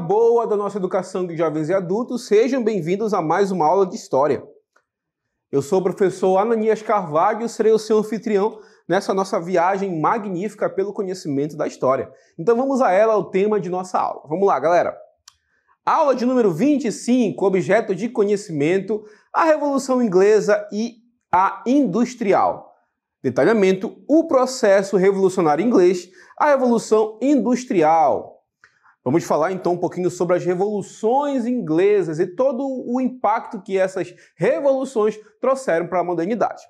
boa da nossa educação de jovens e adultos, sejam bem-vindos a mais uma aula de História. Eu sou o professor Ananias Carvalho e serei o seu anfitrião nessa nossa viagem magnífica pelo conhecimento da História. Então vamos a ela, o tema de nossa aula. Vamos lá, galera! Aula de número 25, objeto de conhecimento, a Revolução Inglesa e a Industrial. Detalhamento, o processo revolucionário inglês, a Revolução Industrial. Vamos falar então um pouquinho sobre as revoluções inglesas e todo o impacto que essas revoluções trouxeram para a modernidade.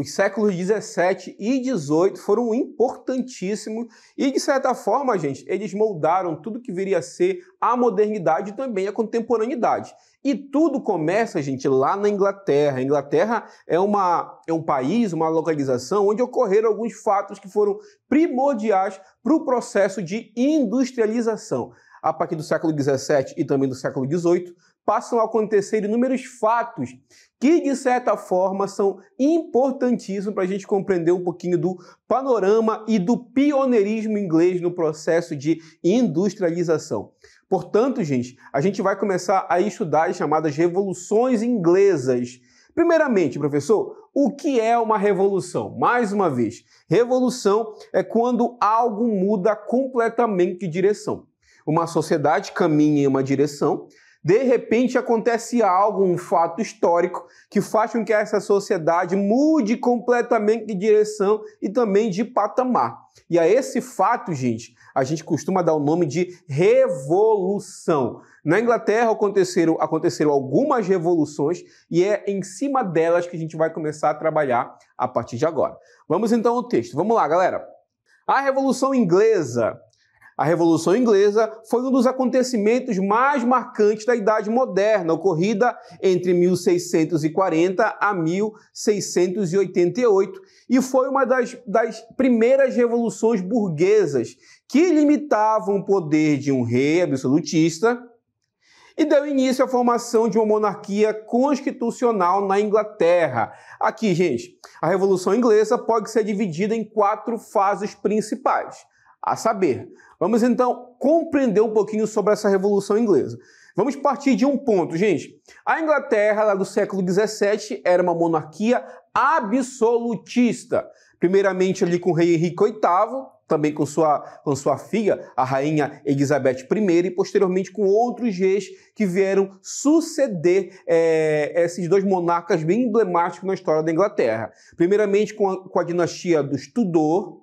Os séculos 17 e 18 foram importantíssimos e, de certa forma, gente, eles moldaram tudo que viria a ser a modernidade e também a contemporaneidade. E tudo começa, gente, lá na Inglaterra. A Inglaterra é, uma, é um país, uma localização onde ocorreram alguns fatos que foram primordiais para o processo de industrialização. A partir do século 17 e também do século 18, passam a acontecer inúmeros fatos que, de certa forma, são importantíssimos para a gente compreender um pouquinho do panorama e do pioneirismo inglês no processo de industrialização. Portanto, gente, a gente vai começar a estudar as chamadas revoluções inglesas. Primeiramente, professor, o que é uma revolução? Mais uma vez, revolução é quando algo muda completamente de direção. Uma sociedade caminha em uma direção de repente acontece algo, um fato histórico, que faz com que essa sociedade mude completamente de direção e também de patamar. E a esse fato, gente, a gente costuma dar o nome de revolução. Na Inglaterra aconteceram, aconteceram algumas revoluções e é em cima delas que a gente vai começar a trabalhar a partir de agora. Vamos então ao texto. Vamos lá, galera. A Revolução Inglesa a Revolução Inglesa foi um dos acontecimentos mais marcantes da Idade Moderna, ocorrida entre 1640 a 1688, e foi uma das, das primeiras revoluções burguesas que limitavam o poder de um rei absolutista e deu início à formação de uma monarquia constitucional na Inglaterra. Aqui, gente, a Revolução Inglesa pode ser dividida em quatro fases principais a saber. Vamos então compreender um pouquinho sobre essa Revolução Inglesa. Vamos partir de um ponto, gente. A Inglaterra, lá do século XVII, era uma monarquia absolutista. Primeiramente ali com o rei Henrique VIII, também com sua, com sua filha, a rainha Elizabeth I, e posteriormente com outros reis que vieram suceder é, esses dois monarcas bem emblemáticos na história da Inglaterra. Primeiramente com a, com a dinastia dos Tudor,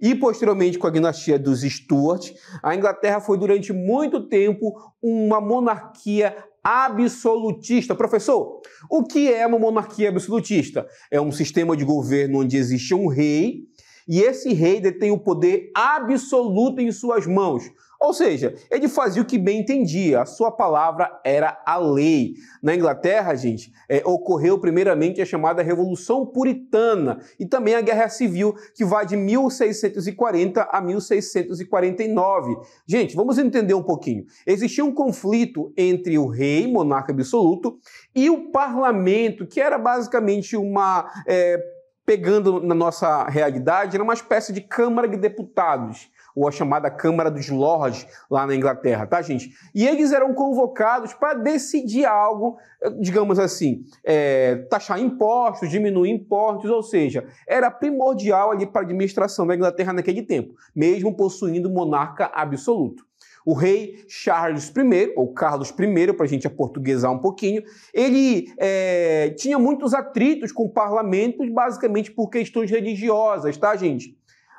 e posteriormente com a dinastia dos Stuart, a Inglaterra foi durante muito tempo uma monarquia absolutista. Professor, o que é uma monarquia absolutista? É um sistema de governo onde existe um rei e esse rei detém o poder absoluto em suas mãos. Ou seja, ele fazia o que bem entendia, a sua palavra era a lei. Na Inglaterra, gente, é, ocorreu primeiramente a chamada Revolução Puritana e também a Guerra Civil, que vai de 1640 a 1649. Gente, vamos entender um pouquinho. Existia um conflito entre o rei, monarca absoluto, e o parlamento, que era basicamente uma. É, pegando na nossa realidade, era uma espécie de Câmara de Deputados ou a chamada Câmara dos Lords lá na Inglaterra, tá, gente? E eles eram convocados para decidir algo, digamos assim, é, taxar impostos, diminuir impostos, ou seja, era primordial ali para a administração da Inglaterra naquele tempo, mesmo possuindo monarca absoluto. O rei Charles I, ou Carlos I, para a gente aportuguesar um pouquinho, ele é, tinha muitos atritos com parlamentos, basicamente por questões religiosas, tá, gente?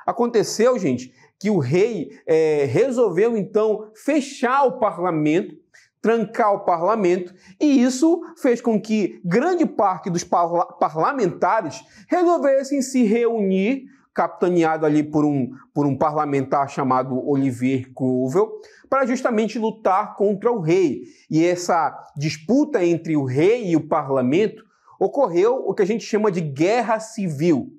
Aconteceu, gente, que o rei é, resolveu então fechar o parlamento, trancar o parlamento, e isso fez com que grande parte dos parla parlamentares resolvessem se reunir capitaneado ali por um, por um parlamentar chamado Olivier Crowell, para justamente lutar contra o rei. E essa disputa entre o rei e o parlamento ocorreu o que a gente chama de guerra civil.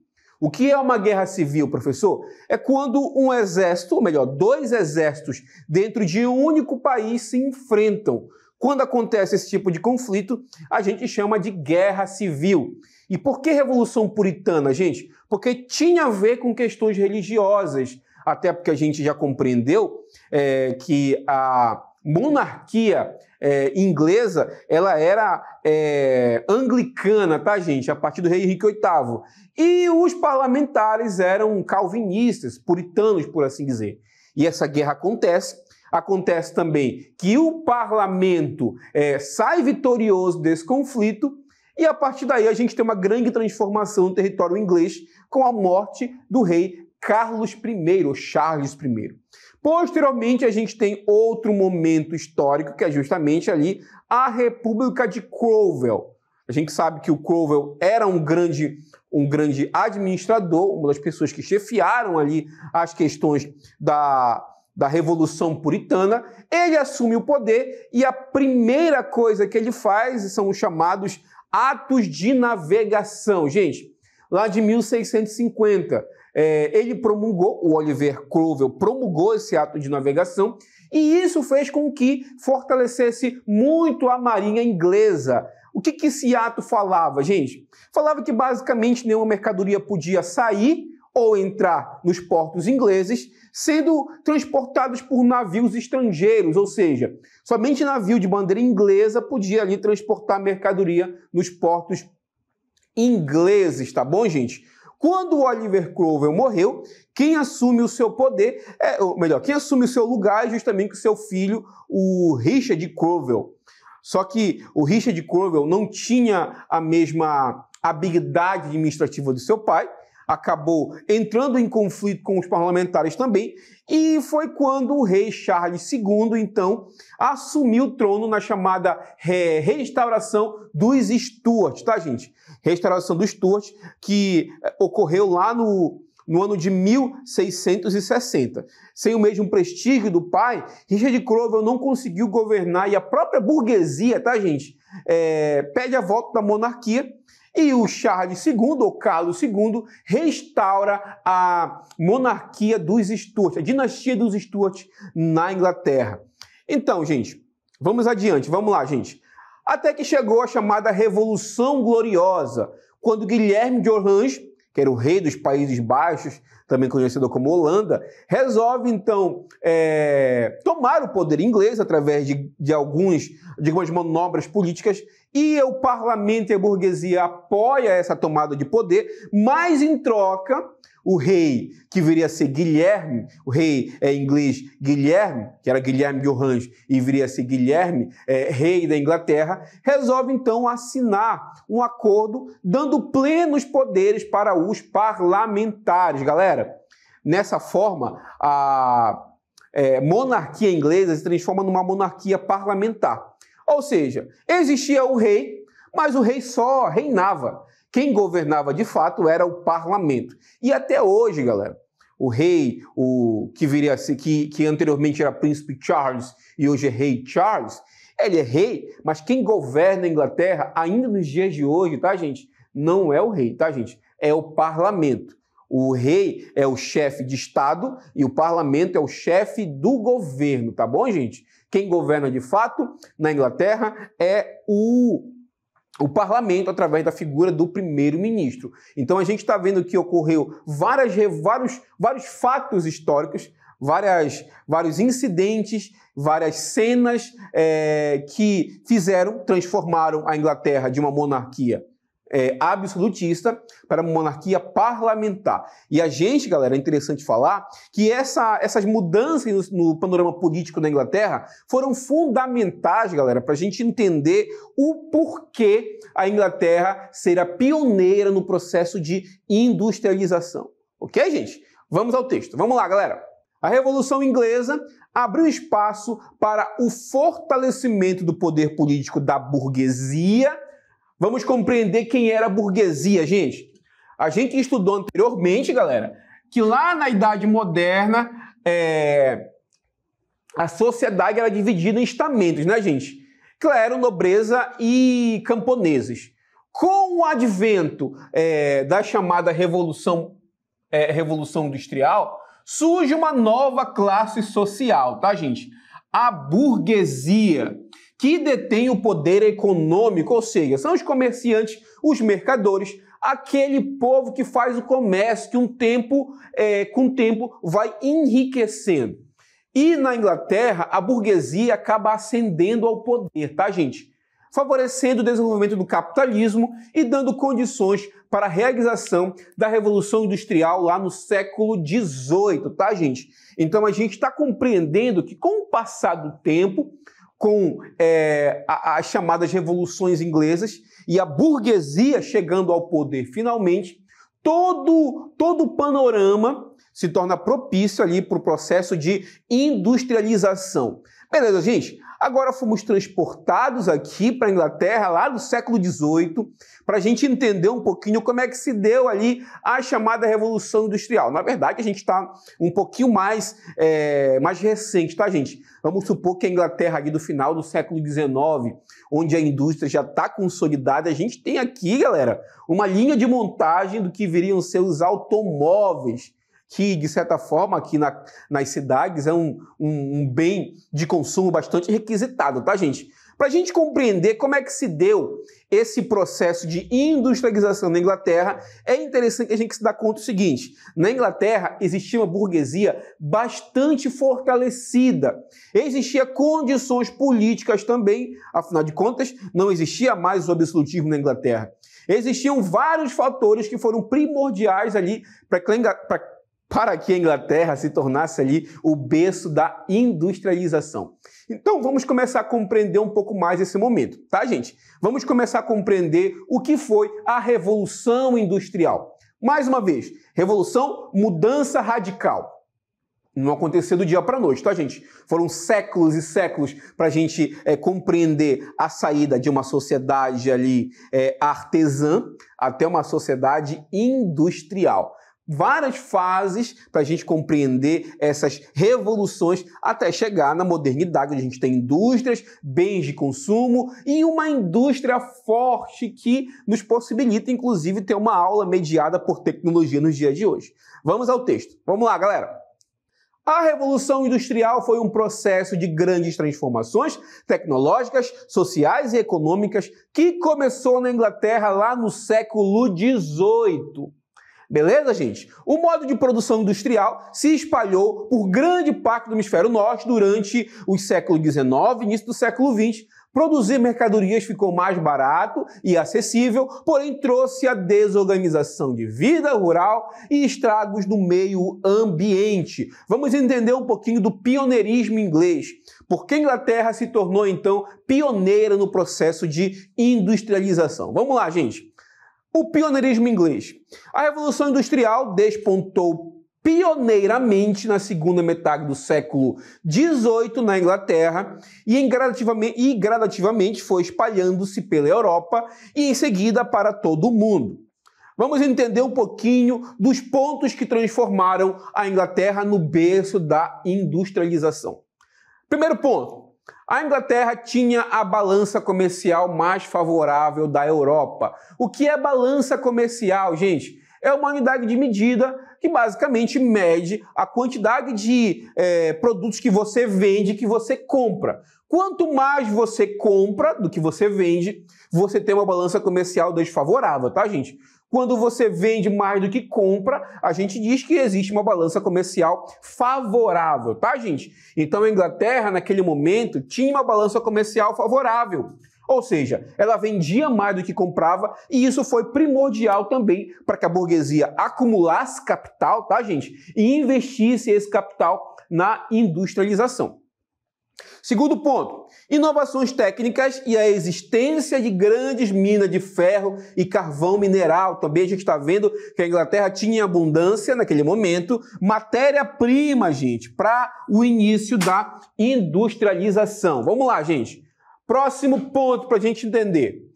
O que é uma guerra civil, professor? É quando um exército, ou melhor, dois exércitos dentro de um único país se enfrentam. Quando acontece esse tipo de conflito, a gente chama de guerra civil. E por que Revolução Puritana, gente? Porque tinha a ver com questões religiosas, até porque a gente já compreendeu é, que a monarquia é, inglesa ela era é, anglicana, tá, gente? A partir do rei Henrique VIII. E os parlamentares eram calvinistas, puritanos, por assim dizer. E essa guerra acontece. Acontece também que o parlamento é, sai vitorioso desse conflito. E a partir daí a gente tem uma grande transformação no território inglês com a morte do rei Carlos I, ou Charles I. Posteriormente, a gente tem outro momento histórico, que é justamente ali a República de Crowell. A gente sabe que o Crowell era um grande, um grande administrador, uma das pessoas que chefiaram ali as questões da, da Revolução Puritana. Ele assume o poder e a primeira coisa que ele faz são os chamados atos de navegação. Gente, lá de 1650, é, ele promulgou, o Oliver Cromwell promulgou esse ato de navegação e isso fez com que fortalecesse muito a marinha inglesa. O que, que esse ato falava, gente? Falava que basicamente nenhuma mercadoria podia sair ou entrar nos portos ingleses, sendo transportados por navios estrangeiros, ou seja, somente navio de bandeira inglesa podia ali transportar mercadoria nos portos ingleses, tá bom, gente? Quando o Oliver Cromwell morreu, quem assume o seu poder, é, ou melhor, quem assume o seu lugar é justamente o seu filho, o Richard Cromwell. Só que o Richard Cromwell não tinha a mesma habilidade administrativa do seu pai, acabou entrando em conflito com os parlamentares também, e foi quando o rei Charles II, então, assumiu o trono na chamada restauração dos Stuart, tá, gente? Restauração dos Stuart, que eh, ocorreu lá no, no ano de 1660. Sem o mesmo prestígio do pai, Richard Cromwell não conseguiu governar e a própria burguesia, tá, gente, é, pede a volta da monarquia. E o Charles II, ou Carlos II, restaura a monarquia dos Stuart, a dinastia dos Stuart na Inglaterra. Então, gente, vamos adiante, vamos lá, gente. Até que chegou a chamada Revolução Gloriosa, quando Guilherme de Orange, que era o rei dos Países Baixos, também conhecido como Holanda, resolve então é, tomar o poder inglês através de, de alguns, de algumas manobras políticas e o parlamento e a burguesia apoia essa tomada de poder, mas em troca o rei que viria a ser Guilherme, o rei é, inglês Guilherme, que era Guilherme de Orange e viria a ser Guilherme, é, rei da Inglaterra, resolve então assinar um acordo dando plenos poderes para os parlamentares. Galera, nessa forma, a é, monarquia inglesa se transforma numa monarquia parlamentar. Ou seja, existia o rei, mas o rei só reinava. Quem governava de fato era o parlamento. E até hoje, galera, o rei, o que viria a ser, que, que anteriormente era príncipe Charles e hoje é rei Charles, ele é rei, mas quem governa a Inglaterra ainda nos dias de hoje, tá, gente? Não é o rei, tá, gente? É o parlamento. O rei é o chefe de Estado e o parlamento é o chefe do governo, tá bom, gente? Quem governa de fato na Inglaterra é o o parlamento através da figura do primeiro-ministro. Então a gente está vendo que ocorreu várias, vários, vários fatos históricos, várias, vários incidentes, várias cenas é, que fizeram, transformaram a Inglaterra de uma monarquia é, absolutista para uma monarquia parlamentar. E a gente, galera, é interessante falar que essa, essas mudanças no, no panorama político da Inglaterra foram fundamentais, galera, para a gente entender o porquê a Inglaterra será pioneira no processo de industrialização. Ok, gente? Vamos ao texto. Vamos lá, galera. A Revolução Inglesa abriu espaço para o fortalecimento do poder político da burguesia Vamos compreender quem era a burguesia, gente. A gente estudou anteriormente, galera, que lá na Idade Moderna é... a sociedade era dividida em estamentos, né, gente? Clero, nobreza e camponeses. Com o advento é, da chamada Revolução, é, Revolução Industrial, surge uma nova classe social, tá, gente? A burguesia que detém o poder econômico, ou seja, são os comerciantes, os mercadores, aquele povo que faz o comércio, que um tempo, é, com o tempo vai enriquecendo. E na Inglaterra, a burguesia acaba ascendendo ao poder, tá, gente? Favorecendo o desenvolvimento do capitalismo e dando condições para a realização da Revolução Industrial lá no século XVIII, tá, gente? Então a gente está compreendendo que, com o passar do tempo, com é, as chamadas revoluções inglesas e a burguesia chegando ao poder finalmente, todo, todo o panorama se torna propício ali para o processo de industrialização. Beleza, gente? Agora fomos transportados aqui para a Inglaterra, lá do século XVIII, para a gente entender um pouquinho como é que se deu ali a chamada Revolução Industrial. Na verdade, a gente está um pouquinho mais, é, mais recente, tá, gente? Vamos supor que a Inglaterra ali do final do século XIX, onde a indústria já está consolidada, a gente tem aqui, galera, uma linha de montagem do que viriam ser os automóveis que, de certa forma, aqui na, nas cidades é um, um, um bem de consumo bastante requisitado, tá, gente? Para a gente compreender como é que se deu esse processo de industrialização na Inglaterra, é interessante a gente se dar conta do seguinte: na Inglaterra existia uma burguesia bastante fortalecida, existia condições políticas também, afinal de contas, não existia mais o absolutismo na Inglaterra. Existiam vários fatores que foram primordiais ali para para que a Inglaterra se tornasse ali o berço da industrialização. Então vamos começar a compreender um pouco mais esse momento, tá, gente? Vamos começar a compreender o que foi a Revolução Industrial. Mais uma vez, revolução, mudança radical. Não aconteceu do dia para noite, tá, gente? Foram séculos e séculos para a gente é, compreender a saída de uma sociedade ali é, artesã até uma sociedade industrial várias fases para a gente compreender essas revoluções até chegar na modernidade, onde a gente tem indústrias, bens de consumo e uma indústria forte que nos possibilita, inclusive, ter uma aula mediada por tecnologia nos dias de hoje. Vamos ao texto. Vamos lá, galera! A Revolução Industrial foi um processo de grandes transformações tecnológicas, sociais e econômicas que começou na Inglaterra lá no século XVIII. Beleza, gente? O modo de produção industrial se espalhou por grande parte do hemisfério norte durante o século XIX e início do século XX. Produzir mercadorias ficou mais barato e acessível, porém trouxe a desorganização de vida rural e estragos no meio ambiente. Vamos entender um pouquinho do pioneirismo inglês. Por que a Inglaterra se tornou então pioneira no processo de industrialização? Vamos lá, gente o pioneirismo inglês. A Revolução Industrial despontou pioneiramente na segunda metade do século XVIII na Inglaterra e, gradativamente, e gradativamente foi espalhando-se pela Europa e em seguida para todo o mundo. Vamos entender um pouquinho dos pontos que transformaram a Inglaterra no berço da industrialização. Primeiro ponto, a Inglaterra tinha a balança comercial mais favorável da Europa. O que é balança comercial, gente? É uma unidade de medida que basicamente mede a quantidade de é, produtos que você vende, que você compra. Quanto mais você compra do que você vende, você tem uma balança comercial desfavorável, tá, gente? Quando você vende mais do que compra, a gente diz que existe uma balança comercial favorável, tá, gente? Então a Inglaterra, naquele momento, tinha uma balança comercial favorável. Ou seja, ela vendia mais do que comprava e isso foi primordial também para que a burguesia acumulasse capital, tá, gente? E investisse esse capital na industrialização. Segundo ponto, inovações técnicas e a existência de grandes minas de ferro e carvão mineral. Também a gente está vendo que a Inglaterra tinha em abundância, naquele momento, matéria-prima, gente, para o início da industrialização. Vamos lá, gente. Próximo ponto para a gente entender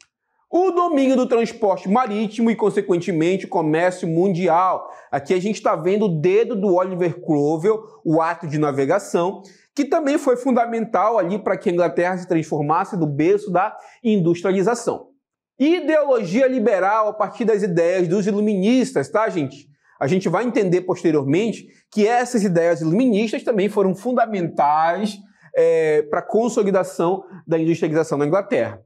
o domínio do transporte marítimo e, consequentemente, o comércio mundial. Aqui a gente está vendo o dedo do Oliver Cromwell, o ato de navegação, que também foi fundamental ali para que a Inglaterra se transformasse do berço da industrialização. Ideologia liberal a partir das ideias dos iluministas, tá, gente? A gente vai entender posteriormente que essas ideias iluministas também foram fundamentais é, eh, para a consolidação da industrialização na Inglaterra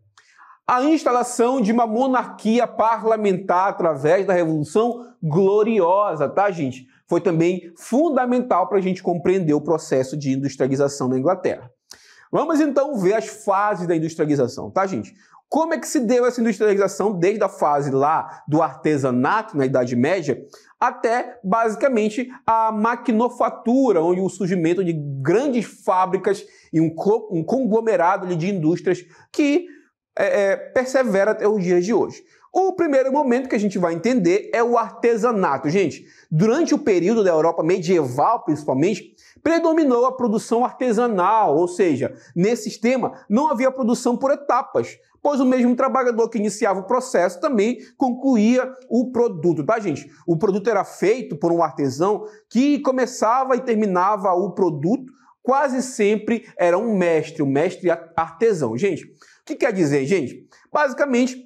a instalação de uma monarquia parlamentar através da Revolução Gloriosa, tá, gente? Foi também fundamental para a gente compreender o processo de industrialização na Inglaterra. Vamos então ver as fases da industrialização, tá, gente? Como é que se deu essa industrialização desde a fase lá do artesanato na Idade Média até basicamente a maquinofatura, onde o surgimento de grandes fábricas e um conglomerado de indústrias que é, é, persevera até os dias de hoje. O primeiro momento que a gente vai entender é o artesanato. Gente, durante o período da Europa medieval, principalmente, predominou a produção artesanal, ou seja, nesse sistema não havia produção por etapas, pois o mesmo trabalhador que iniciava o processo também concluía o produto, tá, gente? O produto era feito por um artesão que começava e terminava o produto quase sempre era um mestre, um mestre artesão. Gente, que quer dizer, gente? Basicamente,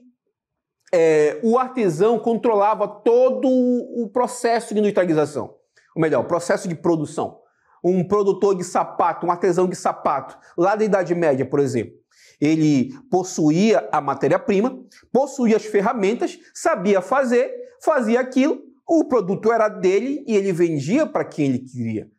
é, o artesão controlava todo o processo de industrialização. Ou melhor, o processo de produção. Um produtor de sapato, um artesão de sapato, lá da Idade Média, por exemplo, ele possuía a matéria-prima, possuía as ferramentas, sabia fazer, fazia aquilo, o produto era dele e ele vendia para quem ele queria.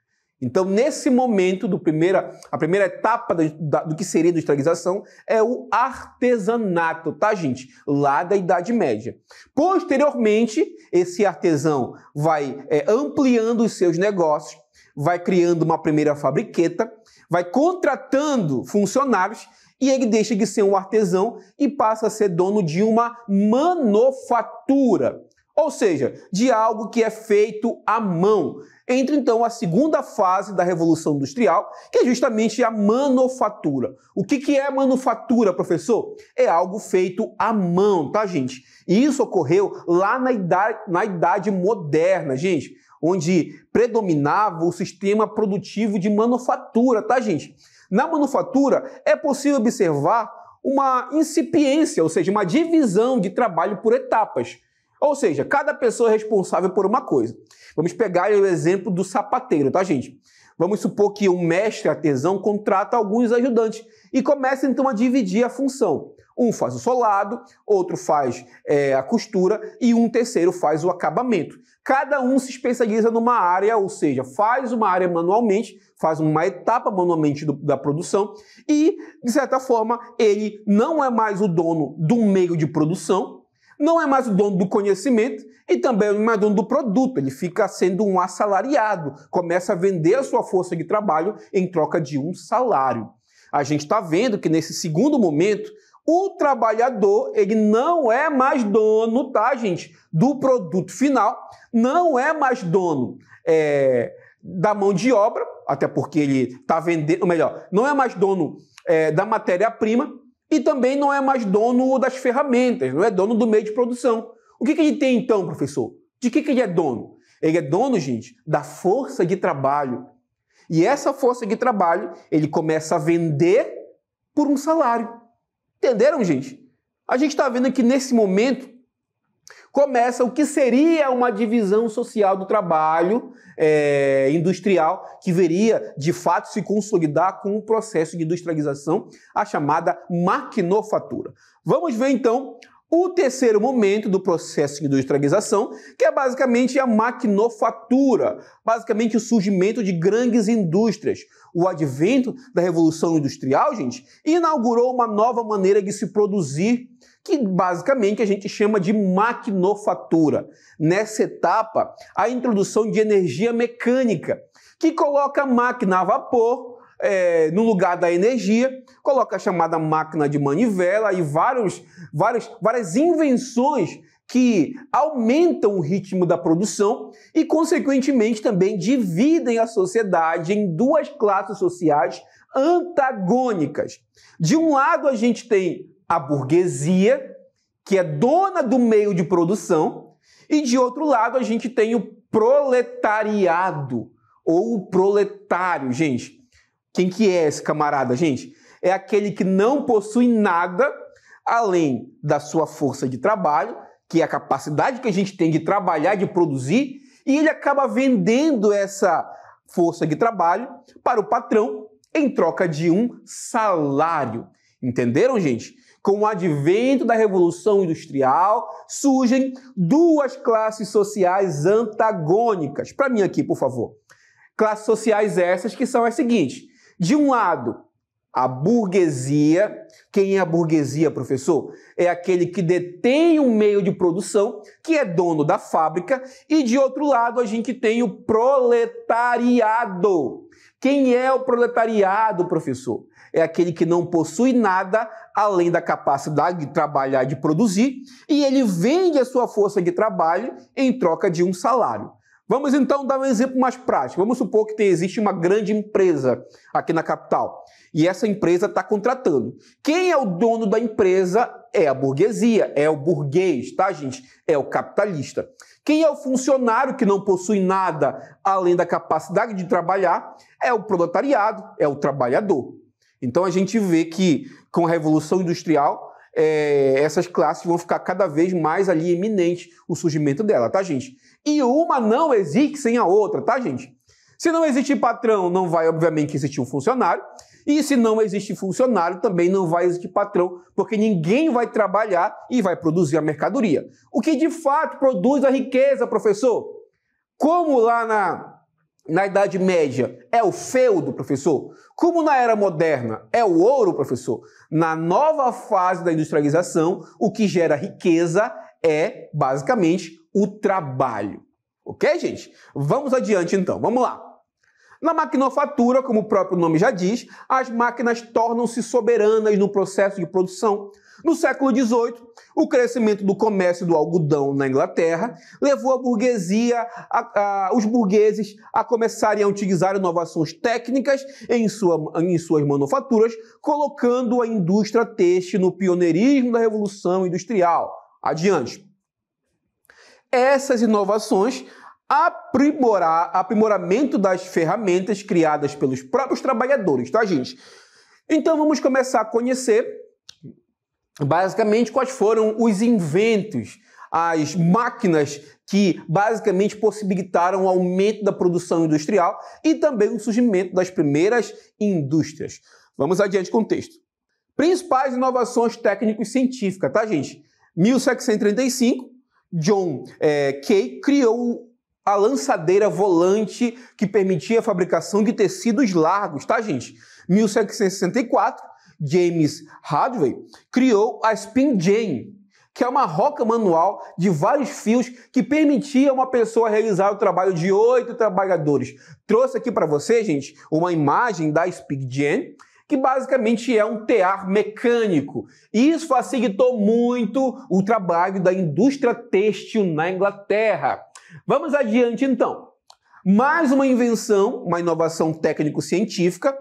Então, nesse momento, do primeira, a primeira etapa do, da, do que seria a industrialização é o artesanato, tá, gente? Lá da Idade Média. Posteriormente, esse artesão vai é, ampliando os seus negócios, vai criando uma primeira fabriqueta, vai contratando funcionários e ele deixa de ser um artesão e passa a ser dono de uma manufatura ou seja, de algo que é feito à mão. Entra então a segunda fase da Revolução Industrial, que é justamente a manufatura. O que, que é manufatura, professor? É algo feito à mão, tá, gente? E isso ocorreu lá na idade, na idade moderna, gente, onde predominava o sistema produtivo de manufatura, tá, gente? Na manufatura é possível observar uma incipiência, ou seja, uma divisão de trabalho por etapas. Ou seja, cada pessoa é responsável por uma coisa. Vamos pegar o exemplo do sapateiro, tá, gente? Vamos supor que um mestre artesão contrata alguns ajudantes e começa então a dividir a função. Um faz o solado, outro faz é, a costura e um terceiro faz o acabamento. Cada um se especializa numa área, ou seja, faz uma área manualmente, faz uma etapa manualmente do, da produção e, de certa forma, ele não é mais o dono do meio de produção, não é mais o dono do conhecimento e também não é mais dono do produto. Ele fica sendo um assalariado, começa a vender a sua força de trabalho em troca de um salário. A gente está vendo que nesse segundo momento o trabalhador ele não é mais dono, tá, gente, do produto final, não é mais dono é, da mão de obra, até porque ele está vendendo, ou melhor, não é mais dono é, da matéria-prima, e também não é mais dono das ferramentas, não é dono do meio de produção. O que, que ele tem então, professor? De que, que ele é dono? Ele é dono, gente, da força de trabalho. E essa força de trabalho ele começa a vender por um salário. Entenderam, gente? A gente está vendo que nesse momento começa o que seria uma divisão social do trabalho é, industrial, que veria de fato se consolidar com o processo de industrialização, a chamada maquinofatura. Vamos ver então o terceiro momento do processo de industrialização, que é basicamente a maquinofatura, basicamente o surgimento de grandes indústrias. O advento da Revolução Industrial, gente, inaugurou uma nova maneira de se produzir que basicamente a gente chama de maquinofatura. Nessa etapa, a introdução de energia mecânica, que coloca a máquina a vapor é, no lugar da energia, coloca a chamada máquina de manivela e vários, vários, várias invenções que aumentam o ritmo da produção e, consequentemente, também dividem a sociedade em duas classes sociais antagônicas. De um lado, a gente tem a burguesia, que é dona do meio de produção, e de outro lado a gente tem o proletariado ou o proletário, gente. Quem que é esse camarada, gente? É aquele que não possui nada além da sua força de trabalho, que é a capacidade que a gente tem de trabalhar, de produzir, e ele acaba vendendo essa força de trabalho para o patrão em troca de um salário. Entenderam, gente? Com o advento da Revolução Industrial, surgem duas classes sociais antagônicas. Para mim aqui, por favor. Classes sociais essas que são as seguintes. De um lado, a burguesia. Quem é a burguesia, professor? É aquele que detém um meio de produção, que é dono da fábrica, e de outro lado a gente tem o proletariado, quem é o proletariado, professor? É aquele que não possui nada além da capacidade de trabalhar, de produzir, e ele vende a sua força de trabalho em troca de um salário. Vamos então dar um exemplo mais prático. Vamos supor que tem, existe uma grande empresa aqui na capital e essa empresa está contratando. Quem é o dono da empresa é a burguesia, é o burguês, tá, gente? É o capitalista. Quem é o funcionário que não possui nada além da capacidade de trabalhar é o proletariado, é o trabalhador. Então a gente vê que com a Revolução Industrial é, essas classes vão ficar cada vez mais ali eminente o surgimento dela, tá, gente? E uma não existe sem a outra, tá, gente? Se não existe patrão, não vai, obviamente, existir um funcionário. E se não existe funcionário, também não vai existir patrão, porque ninguém vai trabalhar e vai produzir a mercadoria. O que de fato produz a riqueza, professor? Como lá na na Idade Média é o feudo, professor? Como na era moderna é o ouro, professor? Na nova fase da industrialização, o que gera riqueza é basicamente o trabalho. Ok, gente? Vamos adiante então, vamos lá. Na maquinofatura, como o próprio nome já diz, as máquinas tornam-se soberanas no processo de produção, no século XVIII, o crescimento do comércio do algodão na Inglaterra levou a burguesia, a, a, os burgueses, a começarem a utilizar inovações técnicas em, sua, em suas manufaturas, colocando a indústria têxtil no pioneirismo da Revolução Industrial. Adiante. Essas inovações aprimorar, aprimoramento das ferramentas criadas pelos próprios trabalhadores, tá, gente? Então vamos começar a conhecer basicamente quais foram os inventos, as máquinas que basicamente possibilitaram o aumento da produção industrial e também o surgimento das primeiras indústrias. Vamos adiante com o texto. Principais inovações técnico-científicas, tá, gente? 1735, John é, Kay criou a lançadeira volante que permitia a fabricação de tecidos largos, tá, gente? 1764, James Hadway, criou a Spin Jane, que é uma roca manual de vários fios que permitia uma pessoa realizar o trabalho de oito trabalhadores. Trouxe aqui para você, gente, uma imagem da Spin Jane, que basicamente é um tear mecânico. isso facilitou muito o trabalho da indústria têxtil na Inglaterra. Vamos adiante então. Mais uma invenção, uma inovação técnico-científica,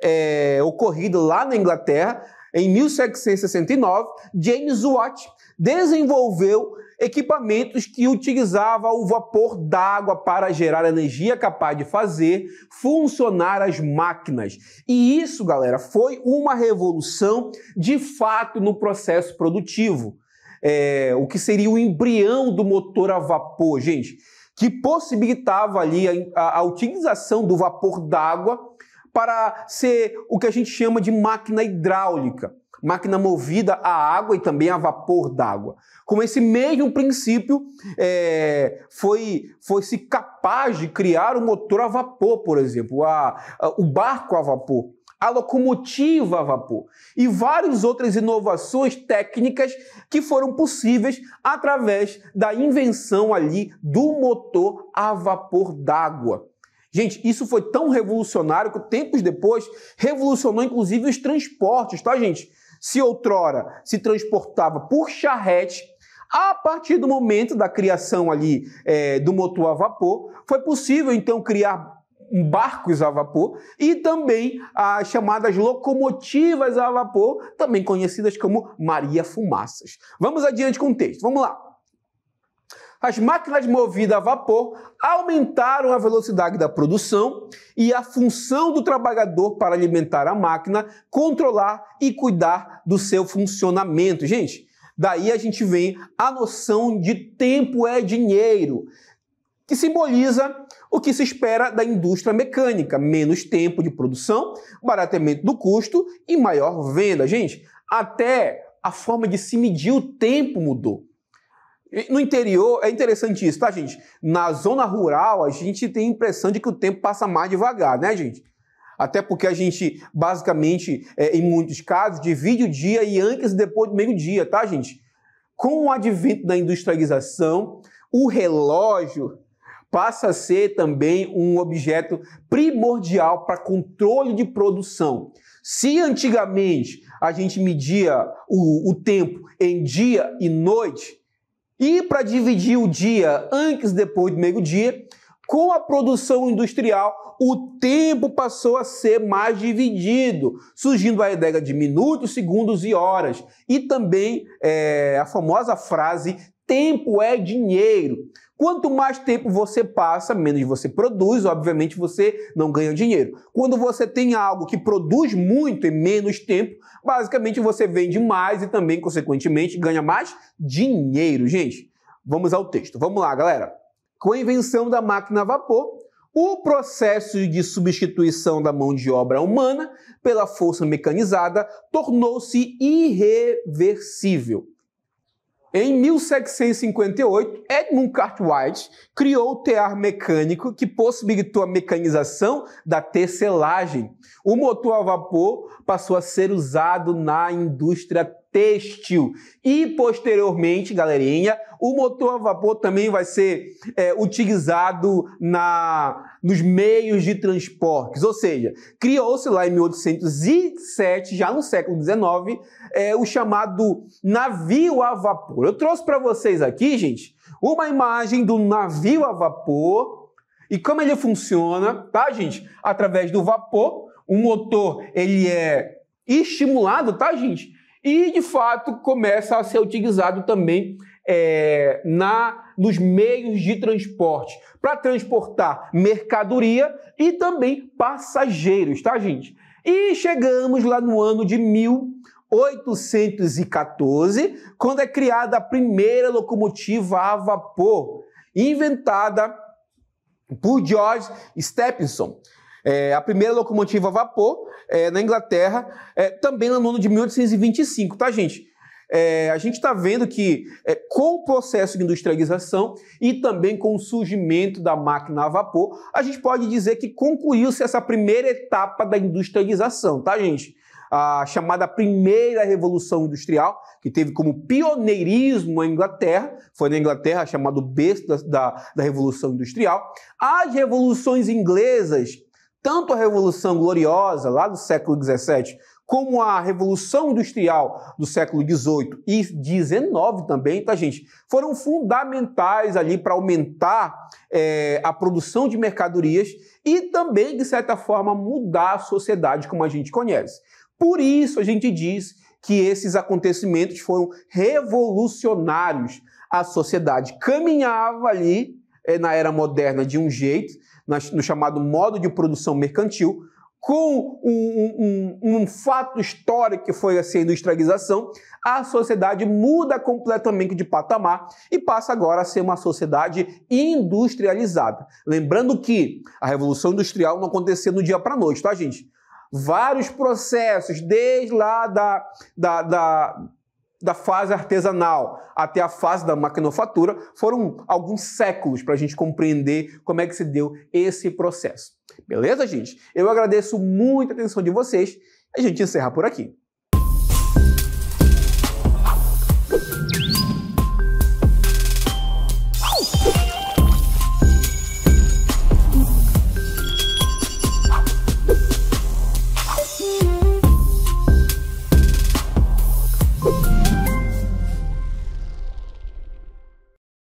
é, ocorrido lá na Inglaterra, em 1769, James Watt desenvolveu equipamentos que utilizava o vapor d'água para gerar energia capaz de fazer funcionar as máquinas. E isso, galera, foi uma revolução de fato no processo produtivo. É, o que seria o embrião do motor a vapor, gente, que possibilitava ali a, a utilização do vapor d'água para ser o que a gente chama de máquina hidráulica, máquina movida a água e também a vapor d'água. Com esse mesmo princípio, é, foi, foi se capaz de criar o motor a vapor, por exemplo, a, a, o barco a vapor, a locomotiva a vapor e várias outras inovações técnicas que foram possíveis através da invenção ali do motor a vapor d'água. Gente, isso foi tão revolucionário que tempos depois revolucionou inclusive os transportes, tá, gente? Se outrora se transportava por charrete, a partir do momento da criação ali é, do motor a vapor, foi possível então criar barcos a vapor e também as chamadas locomotivas a vapor, também conhecidas como Maria Fumaças. Vamos adiante com o texto, vamos lá as máquinas movidas a vapor aumentaram a velocidade da produção e a função do trabalhador para alimentar a máquina, controlar e cuidar do seu funcionamento. Gente, daí a gente vem a noção de tempo é dinheiro, que simboliza o que se espera da indústria mecânica: menos tempo de produção, barateamento do custo e maior venda. Gente, até a forma de se medir o tempo mudou. No interior, é interessante isso, tá, gente? Na zona rural, a gente tem a impressão de que o tempo passa mais devagar, né, gente? Até porque a gente, basicamente, é, em muitos casos, divide o dia e antes e depois do meio-dia, tá, gente? Com o advento da industrialização, o relógio passa a ser também um objeto primordial para controle de produção. Se antigamente a gente media o, o tempo em dia e noite, e para dividir o dia antes e depois do meio-dia, com a produção industrial, o tempo passou a ser mais dividido, surgindo a ideia de minutos, segundos e horas. E também é, a famosa frase: tempo é dinheiro. Quanto mais tempo você passa, menos você produz, obviamente você não ganha dinheiro. Quando você tem algo que produz muito em menos tempo, basicamente você vende mais e também, consequentemente, ganha mais dinheiro. Gente, vamos ao texto. Vamos lá, galera. Com a invenção da máquina a vapor, o processo de substituição da mão de obra humana pela força mecanizada tornou-se irreversível. Em 1758, Edmund Cartwright criou o tear mecânico que possibilitou a mecanização da tecelagem. O motor a vapor passou a ser usado na indústria têxtil. E posteriormente, galerinha, o motor a vapor também vai ser é, utilizado na, nos meios de transportes. Ou seja, criou-se lá em 1807, já no século XIX, é, o chamado navio a vapor. Eu trouxe para vocês aqui, gente, uma imagem do navio a vapor e como ele funciona, tá, gente? Através do vapor, o motor ele é estimulado, tá, gente? E, de fato, começa a ser utilizado também é, na nos meios de transporte para transportar mercadoria e também passageiros, tá, gente? E chegamos lá no ano de 1814, quando é criada a primeira locomotiva a vapor, inventada por George Stephenson. É, a primeira locomotiva a vapor é, na Inglaterra, é, também no ano de 1825, tá, gente? É, a gente está vendo que é, com o processo de industrialização e também com o surgimento da máquina a vapor, a gente pode dizer que concluiu-se essa primeira etapa da industrialização, tá, gente? A chamada Primeira Revolução Industrial, que teve como pioneirismo a Inglaterra, foi na Inglaterra chamado berço da, da, da Revolução Industrial. As revoluções inglesas tanto a Revolução Gloriosa, lá do século XVII, como a Revolução Industrial do século XVIII e XIX também, tá, gente? Foram fundamentais ali para aumentar é, a produção de mercadorias e também, de certa forma, mudar a sociedade como a gente conhece. Por isso a gente diz que esses acontecimentos foram revolucionários. A sociedade caminhava ali é, na era moderna de um jeito no chamado modo de produção mercantil, com um, um, um, fato histórico que foi assim, a industrialização, a sociedade muda completamente de patamar e passa agora a ser uma sociedade industrializada. Lembrando que a Revolução Industrial não aconteceu no dia para noite, tá, gente? Vários processos, desde lá da, da, da da fase artesanal até a fase da maquinofatura, foram alguns séculos para a gente compreender como é que se deu esse processo. Beleza, gente? Eu agradeço muito a atenção de vocês. A gente encerra por aqui.